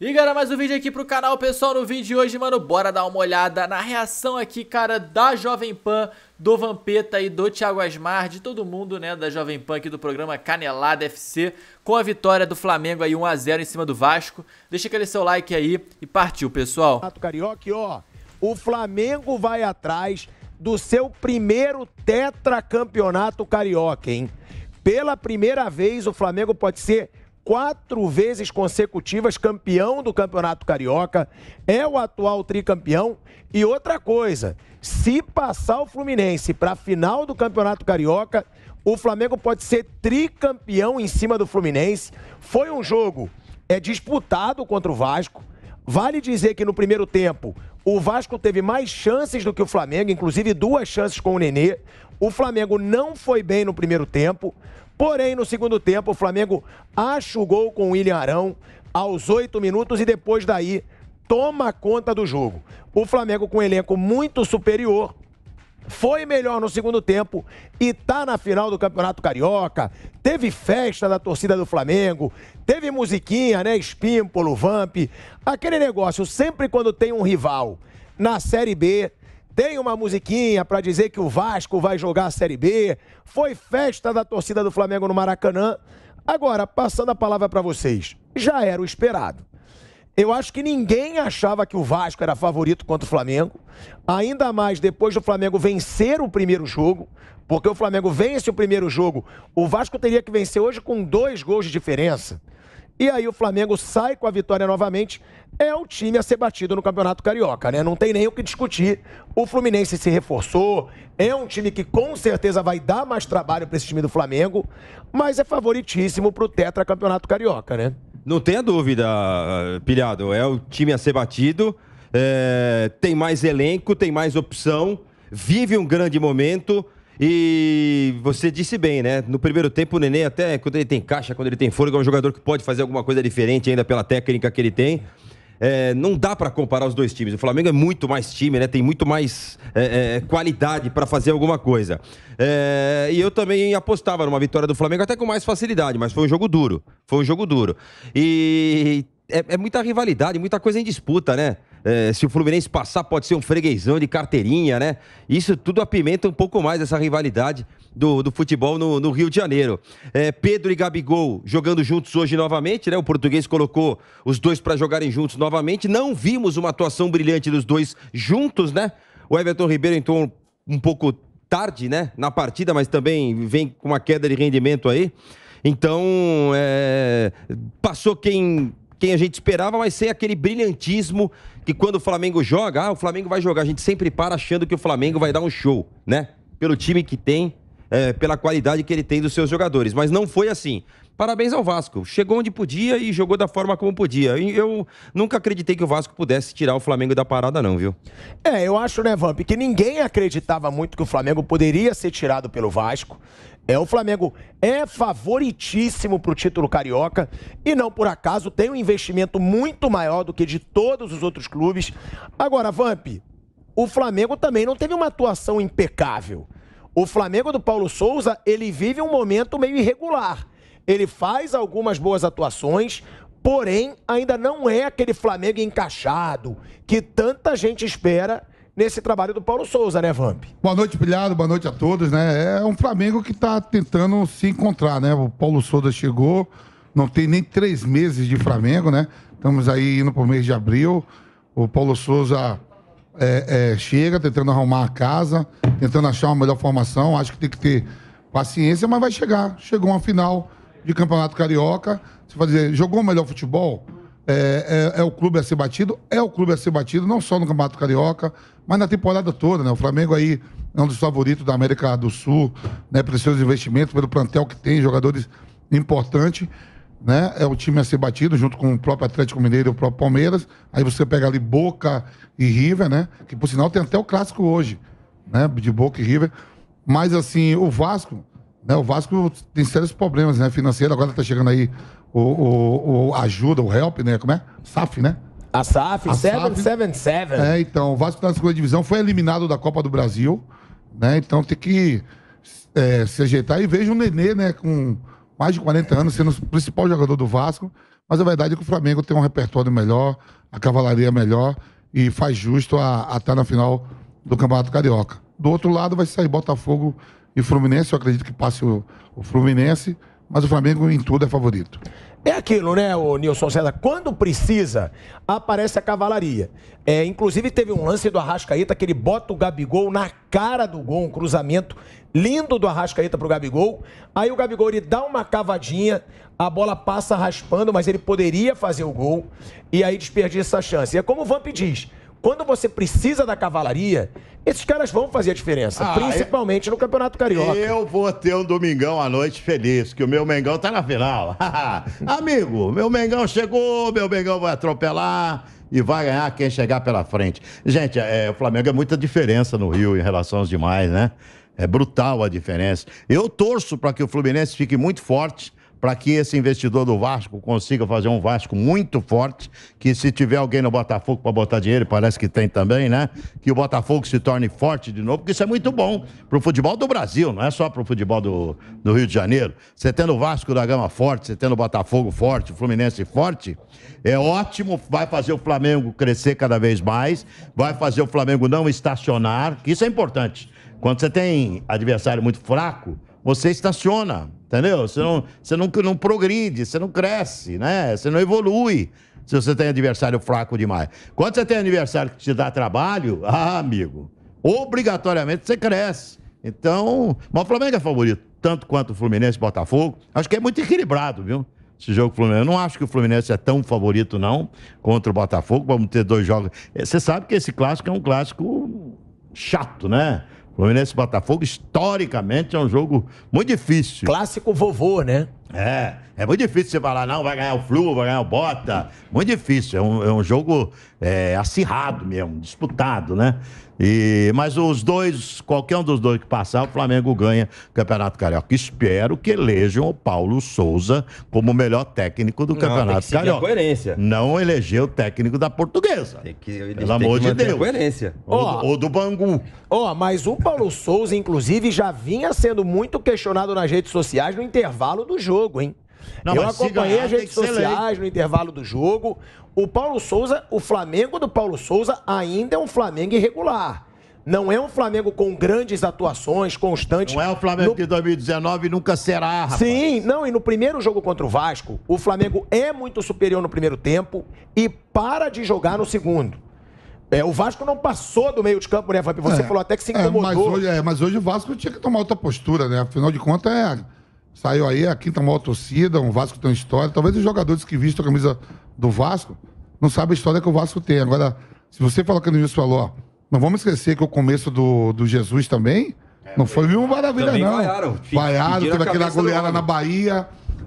E galera, mais um vídeo aqui pro canal, pessoal, no vídeo de hoje, mano, bora dar uma olhada na reação aqui, cara, da Jovem Pan, do Vampeta e do Thiago Asmar, de todo mundo, né, da Jovem Pan aqui do programa Canelada FC, com a vitória do Flamengo aí 1x0 em cima do Vasco, deixa aquele seu like aí e partiu, pessoal. Carioca, ó, o Flamengo vai atrás do seu primeiro tetracampeonato carioca, hein, pela primeira vez o Flamengo pode ser quatro vezes consecutivas campeão do Campeonato Carioca, é o atual tricampeão. E outra coisa, se passar o Fluminense para a final do Campeonato Carioca, o Flamengo pode ser tricampeão em cima do Fluminense. Foi um jogo é disputado contra o Vasco. Vale dizer que no primeiro tempo o Vasco teve mais chances do que o Flamengo, inclusive duas chances com o Nenê. O Flamengo não foi bem no primeiro tempo. Porém, no segundo tempo, o Flamengo acha o gol com o William Arão aos oito minutos e depois daí toma conta do jogo. O Flamengo com um elenco muito superior foi melhor no segundo tempo e tá na final do Campeonato Carioca. Teve festa da torcida do Flamengo, teve musiquinha, né? Espímpolo, Vamp. Aquele negócio, sempre quando tem um rival na Série B, tem uma musiquinha para dizer que o Vasco vai jogar a Série B. Foi festa da torcida do Flamengo no Maracanã. Agora, passando a palavra para vocês, já era o esperado. Eu acho que ninguém achava que o Vasco era favorito contra o Flamengo, ainda mais depois do Flamengo vencer o primeiro jogo, porque o Flamengo vence o primeiro jogo, o Vasco teria que vencer hoje com dois gols de diferença. E aí o Flamengo sai com a vitória novamente. É o time a ser batido no Campeonato Carioca, né? Não tem nem o que discutir. O Fluminense se reforçou. É um time que com certeza vai dar mais trabalho para esse time do Flamengo, mas é favoritíssimo para o Tetra Campeonato Carioca, né? Não tenha dúvida, Pilhado. É o time a ser batido. É... tem mais elenco, tem mais opção. Vive um grande momento. E você disse bem, né? No primeiro tempo, o Nenê, até quando ele tem caixa, quando ele tem fôlego, é um jogador que pode fazer alguma coisa diferente ainda pela técnica que ele tem. É, não dá para comparar os dois times. O Flamengo é muito mais time, né? Tem muito mais é, é, qualidade para fazer alguma coisa. É, e eu também apostava numa vitória do Flamengo até com mais facilidade, mas foi um jogo duro. Foi um jogo duro. E é, é muita rivalidade, muita coisa em disputa, né? É, se o Fluminense passar, pode ser um freguesão de carteirinha, né? Isso tudo apimenta um pouco mais essa rivalidade do, do futebol no, no, Rio de Janeiro. É, Pedro e Gabigol jogando juntos hoje novamente, né? O português colocou os dois para jogarem juntos novamente. Não vimos uma atuação brilhante dos dois juntos, né? O Everton Ribeiro entrou um pouco tarde, né? Na partida, mas também vem com uma queda de rendimento aí. Então, é, passou quem quem a gente esperava, mas sem aquele brilhantismo que quando o Flamengo joga, ah, o Flamengo vai jogar, a gente sempre para achando que o Flamengo vai dar um show, né? Pelo time que tem, é, pela qualidade que ele tem dos seus jogadores. Mas não foi assim. Parabéns ao Vasco. Chegou onde podia e jogou da forma como podia. eu nunca acreditei que o Vasco pudesse tirar o Flamengo da parada, não, viu? É, eu acho, né, Vamp, que ninguém acreditava muito que o Flamengo poderia ser tirado pelo Vasco. É, o Flamengo é favoritíssimo para o título carioca e não por acaso tem um investimento muito maior do que de todos os outros clubes. Agora, Vamp, o Flamengo também não teve uma atuação impecável. O Flamengo do Paulo Souza, ele vive um momento meio irregular. Ele faz algumas boas atuações, porém ainda não é aquele Flamengo encaixado que tanta gente espera nesse trabalho do Paulo Souza, né, Vamp? Boa noite, Pilhado, boa noite a todos, né? É um Flamengo que está tentando se encontrar, né? O Paulo Souza chegou, não tem nem três meses de Flamengo, né? Estamos aí indo para o mês de abril. O Paulo Souza é, é, chega tentando arrumar a casa, tentando achar uma melhor formação. Acho que tem que ter paciência, mas vai chegar. Chegou uma final de Campeonato Carioca. Você vai dizer, jogou o melhor futebol? É, é, é, o clube a ser batido, é o clube a ser batido, não só no Campeonato Carioca, mas na temporada toda, né? O Flamengo aí é um dos favoritos da América do Sul, né? Pelos seus investimentos, pelo plantel que tem, jogadores importantes né? É o time a ser batido junto com o próprio Atlético Mineiro e o próprio Palmeiras. Aí você pega ali Boca e River, né? Que por sinal tem até o clássico hoje, né? De Boca e River. Mas assim, o Vasco, né? O Vasco tem sérios problemas, né? Financeiro. Agora tá chegando aí o, o, o ajuda, o help, né? Como é? SAF, né? A SAF, 777. É, então, o Vasco tá na segunda divisão, foi eliminado da Copa do Brasil, né? Então tem que é, se ajeitar e veja o Nenê, né? Com mais de 40 anos sendo o principal jogador do Vasco, mas a verdade é que o Flamengo tem um repertório melhor, a cavalaria melhor e faz justo a, estar tá na final do Campeonato Carioca. Do outro lado vai sair Botafogo e Fluminense, eu acredito que passe o, o Fluminense, mas o Flamengo em tudo é favorito. É aquilo, né, o Nilson César? Quando precisa, aparece a cavalaria. É, inclusive, teve um lance do Arrascaeta que ele bota o Gabigol na cara do gol, um cruzamento lindo do Arrascaeta pro Gabigol. Aí o Gabigol ele dá uma cavadinha, a bola passa raspando, mas ele poderia fazer o gol e aí desperdiça essa chance. E é como o Vamp diz: quando você precisa da cavalaria, esses caras vão fazer a diferença, ah, principalmente eu... no Campeonato Carioca. Eu vou ter um domingão à noite feliz, que o meu Mengão tá na final. Amigo, meu Mengão chegou, meu Mengão vai atropelar e vai ganhar quem chegar pela frente. Gente, é, o Flamengo é muita diferença no Rio em relação aos demais, né? É brutal a diferença. Eu torço para que o Fluminense fique muito forte para que esse investidor do Vasco consiga fazer um Vasco muito forte, que se tiver alguém no Botafogo para botar dinheiro, parece que tem também, né? Que o Botafogo se torne forte de novo, porque isso é muito bom para o futebol do Brasil, não é só para o futebol do, do Rio de Janeiro. Você tendo o Vasco da Gama forte, você tendo o Botafogo forte, o Fluminense forte, é ótimo, vai fazer o Flamengo crescer cada vez mais, vai fazer o Flamengo não estacionar, que isso é importante. Quando você tem adversário muito fraco, você estaciona, entendeu? Você não, você não, não progride, você não cresce, né? Você não evolui se você tem adversário fraco demais. Quando você tem adversário que te dá trabalho, ah, amigo, obrigatoriamente você cresce. Então, mas o Flamengo é favorito, tanto quanto o Fluminense e Botafogo. Acho que é muito equilibrado, viu? Esse jogo Fluminense. Eu não acho que o Fluminense é tão favorito, não, contra o Botafogo. Vamos ter dois jogos. Você sabe que esse clássico é um clássico chato, né? Fluminense e Botafogo, historicamente, é um jogo muito difícil. Clássico vovô, né? É, é muito difícil você falar, não, vai ganhar o Flu, vai ganhar o Bota. Muito difícil, é um, é um jogo é, acirrado mesmo, disputado, né? E, mas os dois, qualquer um dos dois que passar, o Flamengo ganha o Campeonato Carioca. Espero que elejam o Paulo Souza como o melhor técnico do não, Campeonato tem que Carioca. coerência. Não eleger o técnico da portuguesa. Tem que, ele pelo amor de Deus. Coerência. Ou, oh, ou do Bangu. Ó, oh, mas o Paulo Souza, inclusive, já vinha sendo muito questionado nas redes sociais no intervalo do jogo jogo, hein? Não, eu acompanhei as redes sociais no intervalo do jogo. O Paulo Souza, o Flamengo do Paulo Souza ainda é um Flamengo irregular. Não é um Flamengo com grandes atuações, constantes. Não é o Flamengo no... de 2019 nunca será, rapaz. Sim, não, e no primeiro jogo contra o Vasco, o Flamengo é muito superior no primeiro tempo e para de jogar no segundo. É, o Vasco não passou do meio de campo, né, Fábio? Você é, falou até que se incomodou. É mas, hoje, é, mas hoje o Vasco tinha que tomar outra postura, né? Afinal de contas, é Saiu aí a quinta tá maior torcida, um Vasco tem uma história. Talvez os jogadores que vistam a camisa do Vasco não sabem a história que o Vasco tem. Agora, se você falar que o Nilson falou, ó, não vamos esquecer que o começo do, do Jesus também é, não foi uma maravilha, não. Vaiaram, vaiaram teve aquela goleada na Bahia,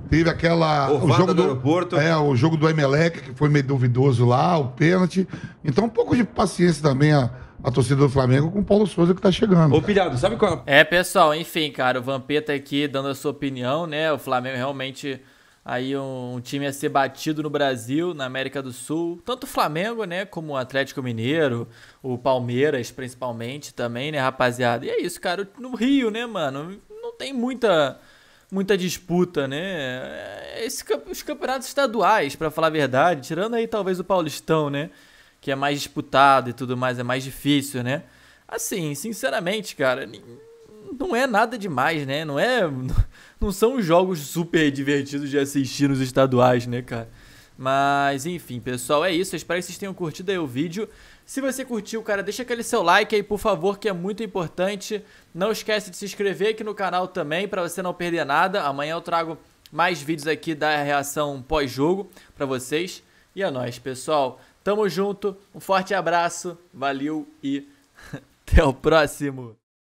teve aquela. o jogo do, aeroporto. É, o jogo do Emelec, que foi meio duvidoso lá, o pênalti. Então, um pouco de paciência também, a a torcida do Flamengo com o Paulo Souza que tá chegando. Ô, Pilhado, sabe qual é, é? pessoal, enfim, cara, o Vampeta aqui dando a sua opinião, né? O Flamengo é realmente aí um, um, time a ser batido no Brasil, na América do Sul. Tanto o Flamengo, né, como o Atlético Mineiro, o Palmeiras principalmente também, né, rapaziada. E é isso, cara, no Rio, né, mano, não tem muita muita disputa, né? É, esse, os campeonatos estaduais, para falar a verdade, tirando aí talvez o Paulistão, né? que é mais disputado e tudo mais, é mais difícil, né? Assim, sinceramente, cara, não é nada demais, né? Não é não são jogos super divertidos de assistir nos estaduais, né, cara? Mas enfim, pessoal, é isso. Eu espero que vocês tenham curtido aí o vídeo. Se você curtiu, cara, deixa aquele seu like aí, por favor, que é muito importante. Não esquece de se inscrever aqui no canal também para você não perder nada. Amanhã eu trago mais vídeos aqui da reação pós-jogo para vocês. E é nóis, pessoal. Tamo junto, um forte abraço, valeu e até o próximo.